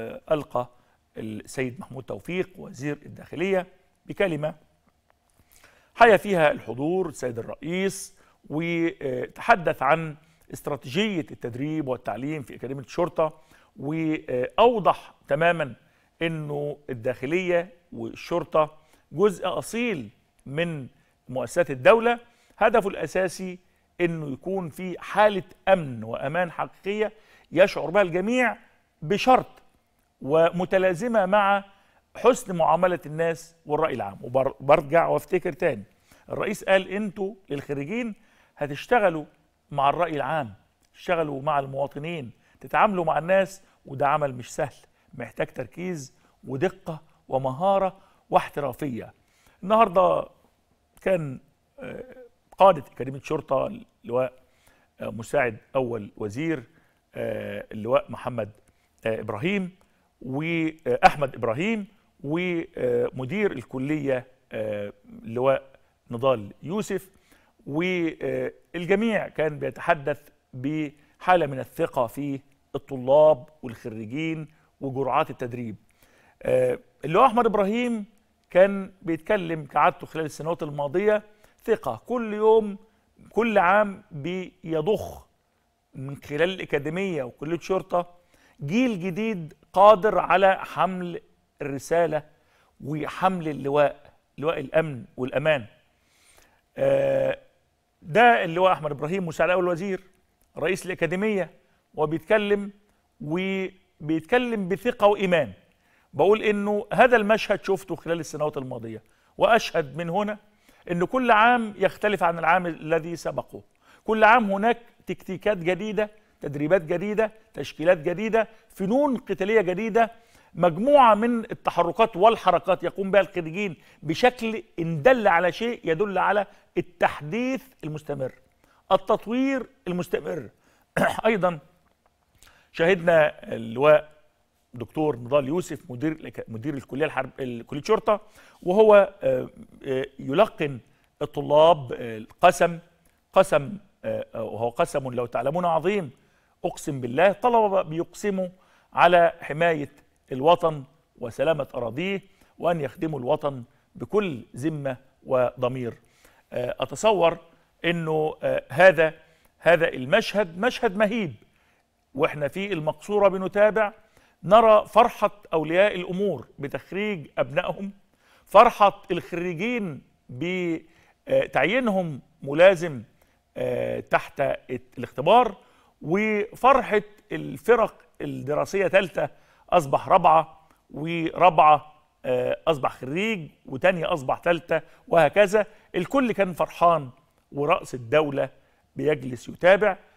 آه، ألقى السيد محمود توفيق وزير الداخلية بكلمة حيا فيها الحضور السيد الرئيس وتحدث عن استراتيجية التدريب والتعليم في أكاديمية الشرطة وأوضح تماما أنه الداخلية والشرطة جزء أصيل من مؤسسات الدولة هدفه الأساسي أنه يكون في حالة أمن وأمان حقيقية يشعر بها الجميع بشرط ومتلازمه مع حسن معامله الناس والراي العام وبرجع وافتكر تاني الرئيس قال انتوا للخريجين هتشتغلوا مع الراي العام اشتغلوا مع المواطنين تتعاملوا مع الناس وده عمل مش سهل محتاج تركيز ودقه ومهاره واحترافيه النهارده كان آه، قاده اكاديميه شرطه اللواء آه، مساعد اول وزير آه، اللواء محمد ابراهيم واحمد ابراهيم ومدير الكليه آه، لواء نضال يوسف والجميع كان بيتحدث بحاله من الثقه في الطلاب والخريجين وجرعات التدريب آه، اللواء احمد ابراهيم كان بيتكلم كعادته خلال السنوات الماضيه ثقه كل يوم كل عام بيضخ من خلال الاكاديميه وكليه شرطه جيل جديد قادر على حمل الرسالة وحمل اللواء لواء الأمن والأمان آه، ده اللواء أحمد إبراهيم مساعد أول وزير رئيس الأكاديمية وبيتكلم وبيتكلم بثقة وإيمان بقول إنه هذا المشهد شفته خلال السنوات الماضية وأشهد من هنا إن كل عام يختلف عن العام الذي سبقه كل عام هناك تكتيكات جديدة تدريبات جديده تشكيلات جديده فنون قتاليه جديده مجموعه من التحركات والحركات يقوم بها الخريجين بشكل ان دل على شيء يدل على التحديث المستمر التطوير المستمر ايضا شهدنا اللواء دكتور نضال يوسف مدير مدير الكليه الحرب كليه الشرطه وهو آه، آه، يلقن الطلاب القسم آه، قسم وهو قسم لو تعلمون عظيم أقسم بالله طلب بيقسموا على حماية الوطن وسلامة أراضيه وأن يخدموا الوطن بكل ذمة وضمير آه، أتصور أنه آه، هذا هذا المشهد مشهد مهيب وإحنا في المقصورة بنتابع نرى فرحة أولياء الأمور بتخريج أبنائهم فرحة الخريجين بتعيينهم ملازم آه، تحت الاختبار وفرحة الفرق الدراسية ثالثة أصبح رابعة ورابعة آه، أصبح خريج وتانية أصبح ثالثة وهكذا الكل كان فرحان ورأس الدولة بيجلس يتابع